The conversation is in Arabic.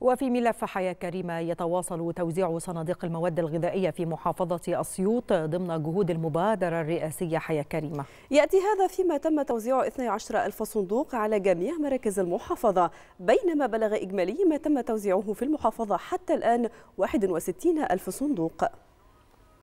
وفي ملف حياة كريمة يتواصل توزيع صناديق المواد الغذائية في محافظة أسيوط ضمن جهود المبادرة الرئاسية حياة كريمة يأتي هذا فيما تم توزيع 12 ألف صندوق على جميع مراكز المحافظة بينما بلغ إجمالي ما تم توزيعه في المحافظة حتى الآن 61 ألف صندوق